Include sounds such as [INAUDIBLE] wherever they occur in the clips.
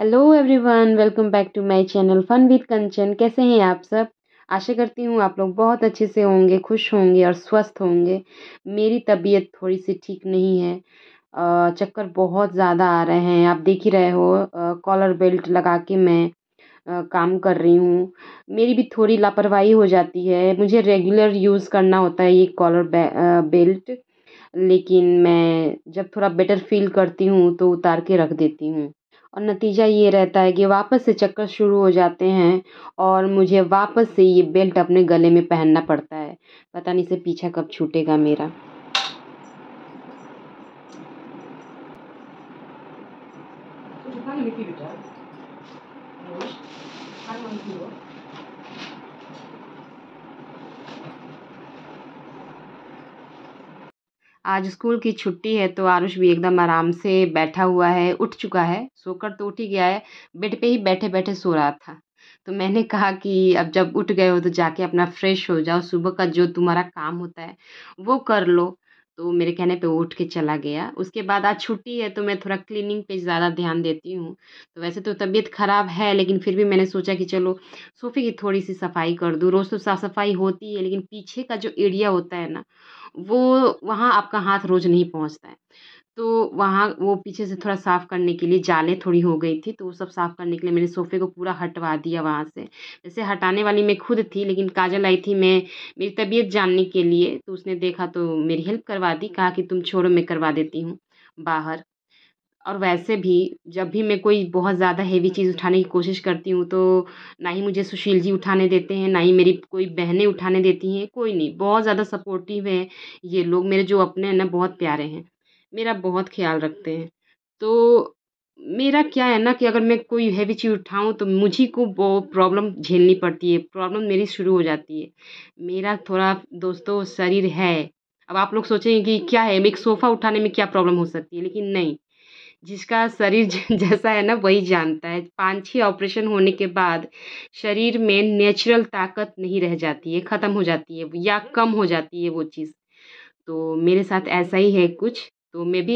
Hello everyone welcome back to my channel fun with Kanchan कैसे हैं आप सब आशा करती हूँ आप लोग बहुत अच्छे से होंगे खुश होंगे और स्वस्थ होंगे मेरी तबीयत थोड़ी सी ठीक नहीं है चक्कर बहुत ज़्यादा आ रहे हैं आप देख ही रहे हो कॉलर बेल्ट लगा के मैं काम कर रही हूँ मेरी भी थोड़ी लापरवाही हो जाती है मुझे रेगुलर यूज़ करना होता है ये कॉलर बेल्ट लेकिन मैं जब थोड़ा बेटर फील करती हूँ तो उतार के रख देती हूँ और नतीजा ये रहता है कि वापस से चक्कर शुरू हो जाते हैं और मुझे वापस से ये बेल्ट अपने गले में पहनना पड़ता है पता नहीं से पीछा कब छूटेगा मेरा तो आज स्कूल की छुट्टी है तो आरुष भी एकदम आराम से बैठा हुआ है उठ चुका है सोकर तो उठ ही गया है बेड पे ही बैठे बैठे सो रहा था तो मैंने कहा कि अब जब उठ गए हो तो जाके अपना फ्रेश हो जाओ सुबह का जो तुम्हारा काम होता है वो कर लो तो मेरे कहने पे उठ के चला गया उसके बाद आज छुट्टी है तो मैं थोड़ा क्लीनिंग पे ज़्यादा ध्यान देती हूँ तो वैसे तो तबीयत ख़राब है लेकिन फिर भी मैंने सोचा कि चलो सोफे की थोड़ी सी सफाई कर दूँ रोज़ तो साफ़ सफाई होती है लेकिन पीछे का जो एरिया होता है ना वो वहाँ आपका हाथ रोज़ नहीं पहुँचता है तो वहाँ वो पीछे से थोड़ा साफ़ करने के लिए जालें थोड़ी हो गई थी तो वो सब साफ़ करने के लिए मैंने सोफ़े को पूरा हटवा दिया वहाँ से वैसे हटाने वाली मैं खुद थी लेकिन काजल आई थी मैं मेरी तबीयत जानने के लिए तो उसने देखा तो मेरी हेल्प करवा दी कहा कि तुम छोड़ो मैं करवा देती हूँ बाहर और वैसे भी जब भी मैं कोई बहुत ज़्यादा हेवी चीज़ उठाने की कोशिश करती हूँ तो ना ही मुझे सुशील जी उठाने देते हैं ना ही मेरी कोई बहनें उठाने देती हैं कोई नहीं बहुत ज़्यादा सपोर्टिव है ये लोग मेरे जो अपने हैं ना बहुत प्यारे हैं मेरा बहुत ख़्याल रखते हैं तो मेरा क्या है ना कि अगर मैं कोई हैवी चीज़ उठाऊँ तो मुझे को वो प्रॉब्लम झेलनी पड़ती है प्रॉब्लम मेरी शुरू हो जाती है मेरा थोड़ा दोस्तों शरीर है अब आप लोग सोचेंगे कि क्या है एक सोफ़ा उठाने में क्या प्रॉब्लम हो सकती है लेकिन नहीं जिसका शरीर [LAUGHS] जैसा है ना वही जानता है पाँच छः ऑपरेशन होने के बाद शरीर में नेचुरल ताकत नहीं रह जाती है ख़त्म हो जाती है या कम हो जाती है वो चीज़ तो मेरे साथ ऐसा ही है कुछ तो मैं भी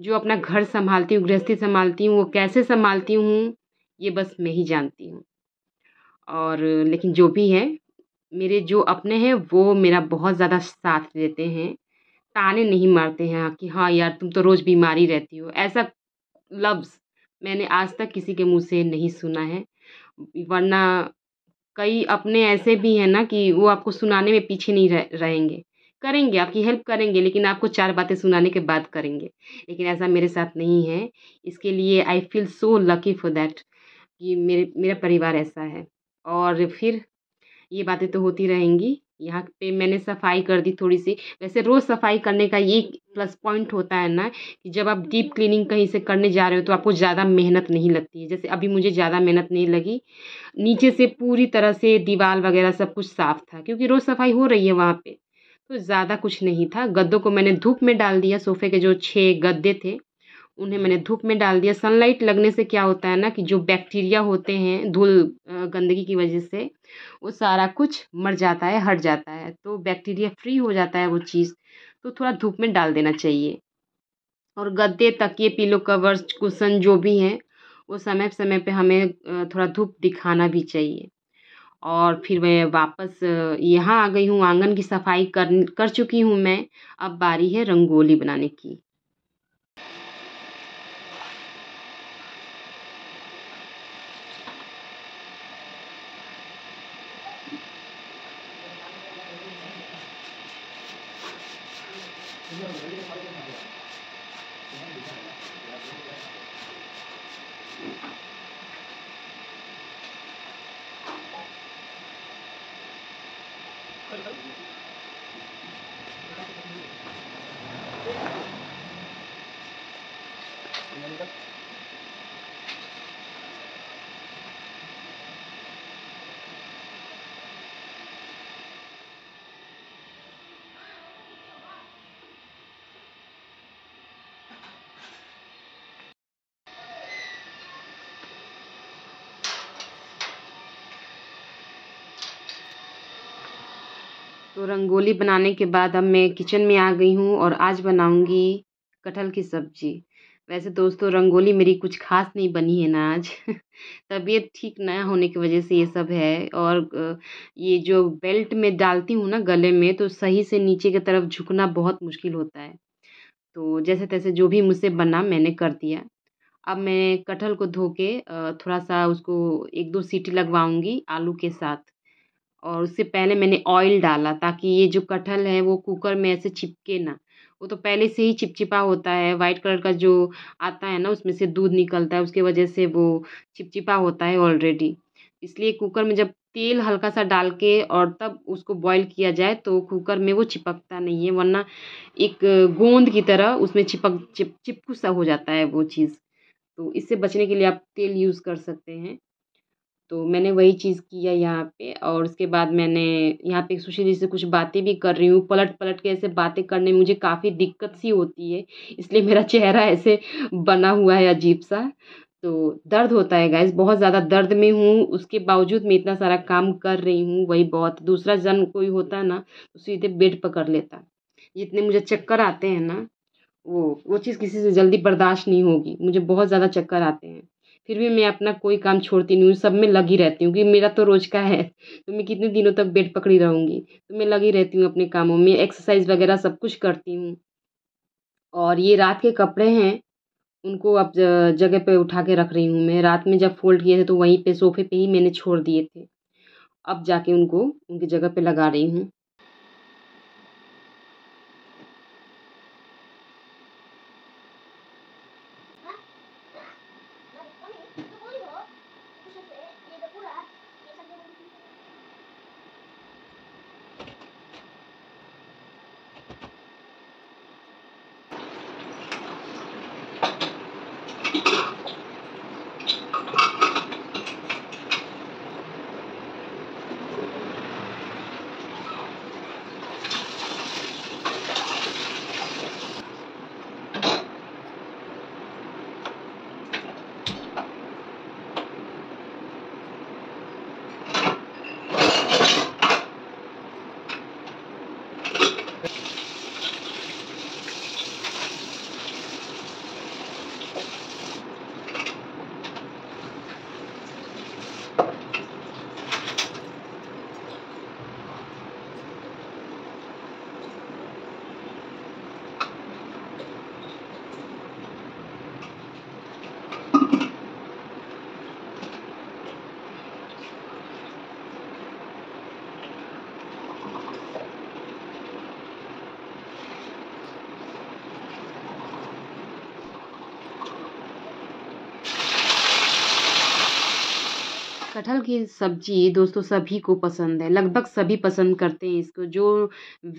जो अपना घर संभालती हूँ गृहस्थी संभालती हूँ वो कैसे संभालती हूँ ये बस मैं ही जानती हूँ और लेकिन जो भी है मेरे जो अपने हैं वो मेरा बहुत ज़्यादा साथ देते हैं ताने नहीं मारते हैं कि हाँ यार तुम तो रोज़ बीमारी रहती हो ऐसा लफ्ज़ मैंने आज तक किसी के मुंह से नहीं सुना है वरना कई अपने ऐसे भी हैं ना कि वो आपको सुनाने में पीछे नहीं रह, रहेंगे करेंगे आपकी हेल्प करेंगे लेकिन आपको चार बातें सुनाने के बाद करेंगे लेकिन ऐसा मेरे साथ नहीं है इसके लिए I feel so lucky for that कि मेरे मेरा परिवार ऐसा है और फिर ये बातें तो होती रहेंगी यहाँ पे मैंने सफाई कर दी थोड़ी सी वैसे रोज़ सफाई करने का ये प्लस पॉइंट होता है ना कि जब आप डीप क्लीनिंग कहीं से करने जा रहे हो तो आपको ज़्यादा मेहनत नहीं लगती है जैसे अभी मुझे ज़्यादा मेहनत नहीं लगी नीचे से पूरी तरह से दीवार वगैरह सब कुछ साफ था क्योंकि रोज़ सफाई हो रही है वहाँ पर तो ज़्यादा कुछ नहीं था गद्दों को मैंने धूप में डाल दिया सोफ़े के जो छः गद्दे थे उन्हें मैंने धूप में डाल दिया सनलाइट लगने से क्या होता है ना कि जो बैक्टीरिया होते हैं धूल गंदगी की वजह से वो सारा कुछ मर जाता है हट जाता है तो बैक्टीरिया फ्री हो जाता है वो चीज़ तो थोड़ा धूप में डाल देना चाहिए और गद्दे तकिए पिलो कवर्स कुशन जो भी हैं वो समय समय पे हमें थोड़ा धूप दिखाना भी चाहिए और फिर मैं वापस यहाँ आ गई हूँ आंगन की सफाई कर कर चुकी हूँ मैं अब बारी है रंगोली बनाने की Thank you. तो रंगोली बनाने के बाद अब मैं किचन में आ गई हूँ और आज बनाऊँगी कटहल की सब्ज़ी वैसे दोस्तों रंगोली मेरी कुछ खास नहीं बनी है ना आज [LAUGHS] तबीयत ठीक ना होने की वजह से ये सब है और ये जो बेल्ट में डालती हूँ ना गले में तो सही से नीचे की तरफ झुकना बहुत मुश्किल होता है तो जैसे तैसे जो भी मुझसे बना मैंने कर दिया अब मैं कटहल को धो के थोड़ा सा उसको एक दो सीटी लगवाऊँगी आलू के साथ और उससे पहले मैंने ऑयल डाला ताकि ये जो कटहल है वो कुकर में ऐसे चिपके ना वो तो पहले से ही चिपचिपा होता है वाइट कलर का जो आता है ना उसमें से दूध निकलता है उसके वजह से वो चिपचिपा होता है ऑलरेडी इसलिए कुकर में जब तेल हल्का सा डाल के और तब उसको बॉईल किया जाए तो कुकर में वो चिपकता नहीं है वरना एक गोंद की तरह उसमें चिपक चिप चिपकू सा हो जाता है वो चीज़ तो इससे बचने के लिए आप तेल यूज़ कर सकते हैं तो मैंने वही चीज़ किया यहाँ पे और उसके बाद मैंने यहाँ पे सुशील जी से कुछ बातें भी कर रही हूँ पलट पलट के ऐसे बातें करने में मुझे काफ़ी दिक्कत सी होती है इसलिए मेरा चेहरा ऐसे बना हुआ है अजीब सा तो दर्द होता है गैस बहुत ज़्यादा दर्द में हूँ उसके बावजूद मैं इतना सारा काम कर रही हूँ वही बहुत दूसरा जन कोई होता ना तो सीधे बेड पकड़ लेता जितने मुझे चक्कर आते हैं ना वो वो चीज़ किसी से जल्दी बर्दाश्त नहीं होगी मुझे बहुत ज़्यादा चक्कर आते हैं फिर भी मैं अपना कोई काम छोड़ती नहीं हूँ सब में लगी रहती हूँ क्योंकि मेरा तो रोज़ का है तो मैं कितने दिनों तक बेड पकड़ी रहूँगी तो मैं लगी रहती हूँ अपने कामों में एक्सरसाइज वगैरह सब कुछ करती हूँ और ये रात के कपड़े हैं उनको अब जगह पे उठा के रख रही हूँ मैं रात में जब फोल्ड किए थे तो वहीं पे सोफे पे ही मैंने छोड़ दिए थे अब जाके उनको उनकी जगह पे लगा रही हूँ कटहल की सब्ज़ी दोस्तों सभी को पसंद है लगभग सभी पसंद करते हैं इसको जो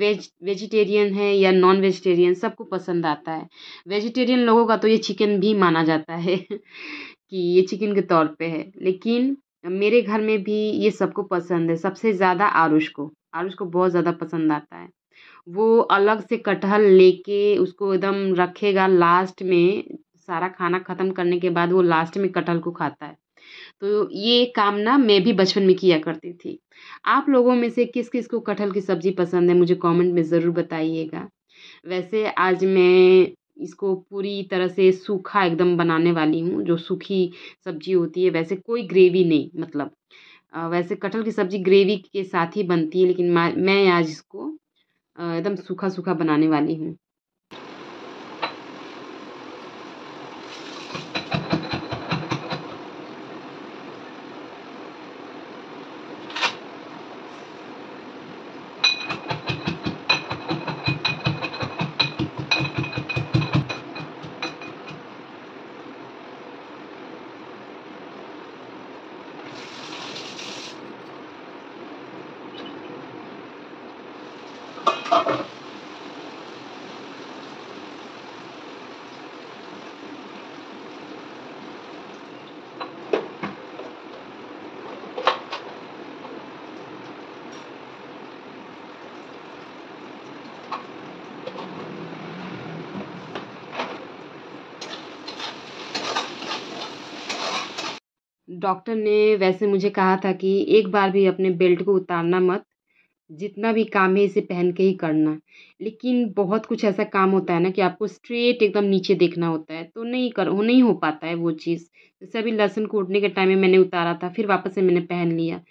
वेज वेजिटेरियन है या नॉन वेजिटेरियन सबको पसंद आता है वेजिटेरियन लोगों का तो ये चिकन भी माना जाता है [LAUGHS] कि ये चिकन के तौर पे है लेकिन मेरे घर में भी ये सबको पसंद है सबसे ज़्यादा आरुष को आरुष को बहुत ज़्यादा पसंद आता है वो अलग से कटहल लेके उसको एकदम रखेगा लास्ट में सारा खाना ख़त्म करने के बाद वो लास्ट में कटहल को खाता है तो ये काम ना मैं भी बचपन में किया करती थी आप लोगों में से किस किस को कटहल की सब्ज़ी पसंद है मुझे कमेंट में ज़रूर बताइएगा वैसे आज मैं इसको पूरी तरह से सूखा एकदम बनाने वाली हूँ जो सूखी सब्जी होती है वैसे कोई ग्रेवी नहीं मतलब वैसे कटहल की सब्ज़ी ग्रेवी के साथ ही बनती है लेकिन मैं आज इसको एकदम सूखा सूखा बनाने वाली हूँ डॉक्टर ने वैसे मुझे कहा था कि एक बार भी अपने बेल्ट को उतारना मत जितना भी काम है इसे पहन के ही करना लेकिन बहुत कुछ ऐसा काम होता है ना कि आपको स्ट्रेट एकदम नीचे देखना होता है तो नहीं कर वो नहीं हो पाता है वो चीज़ जैसे अभी लहसुन कूटने के टाइम में मैंने उतारा था फिर वापस से मैंने पहन लिया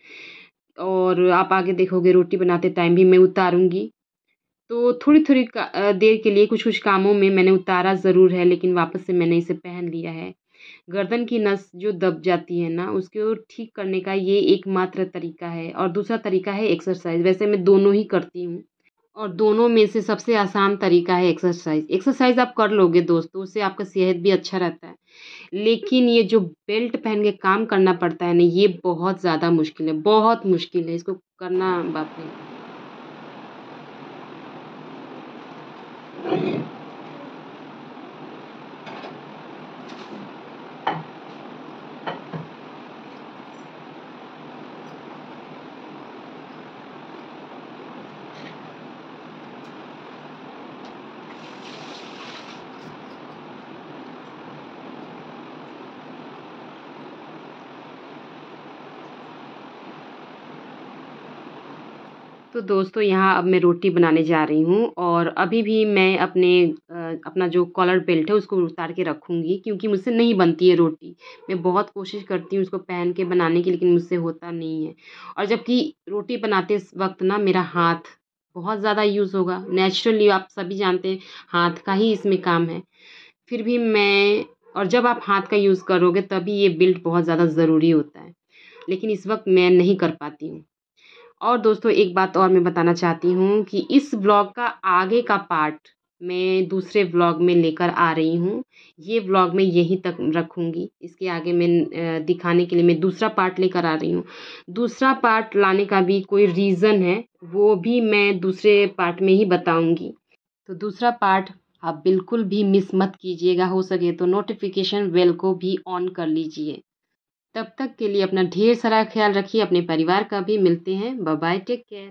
और आप आगे देखोगे रोटी बनाते टाइम भी मैं उतारूँगी तो थोड़ी थोड़ी देर के लिए कुछ कुछ कामों में मैंने उतारा ज़रूर है लेकिन वापस से मैंने इसे पहन लिया है गर्दन की नस जो दब जाती है ना उसको ठीक करने का ये एकमात्र तरीका है और दूसरा तरीका है एक्सरसाइज वैसे मैं दोनों ही करती हूँ और दोनों में से सबसे आसान तरीका है एक्सरसाइज एक्सरसाइज आप कर लोगे दोस्तों तो उससे आपका सेहत भी अच्छा रहता है लेकिन ये जो बेल्ट पहन के काम करना पड़ता है ना ये बहुत ज़्यादा मुश्किल है बहुत मुश्किल है इसको करना बाप तो दोस्तों यहाँ अब मैं रोटी बनाने जा रही हूँ और अभी भी मैं अपने अपना जो कॉलर बेल्ट है उसको उतार के रखूँगी क्योंकि मुझसे नहीं बनती है रोटी मैं बहुत कोशिश करती हूँ उसको पहन के बनाने की लेकिन मुझसे होता नहीं है और जबकि रोटी बनाते वक्त ना मेरा हाथ बहुत ज़्यादा यूज़ होगा नेचुरली आप सभी जानते हैं हाथ का ही इसमें काम है फिर भी मैं और जब आप हाथ का यूज़ करोगे तभी ये बिल्ट बहुत ज़्यादा ज़रूरी होता है लेकिन इस वक्त मैं नहीं कर पाती हूँ और दोस्तों एक बात और मैं बताना चाहती हूँ कि इस ब्लॉग का आगे का पार्ट मैं दूसरे ब्लॉग में लेकर आ रही हूँ ये ब्लॉग मैं यहीं तक रखूँगी इसके आगे मैं दिखाने के लिए मैं दूसरा पार्ट लेकर आ रही हूँ दूसरा पार्ट लाने का भी कोई रीज़न है वो भी मैं दूसरे पार्ट में ही बताऊँगी तो दूसरा पार्ट आप बिल्कुल भी मिस मत कीजिएगा हो सके तो नोटिफिकेशन बेल को भी ऑन कर लीजिए तब तक के लिए अपना ढेर सारा ख्याल रखिए अपने परिवार का भी मिलते हैं बाय बाय टेक केयर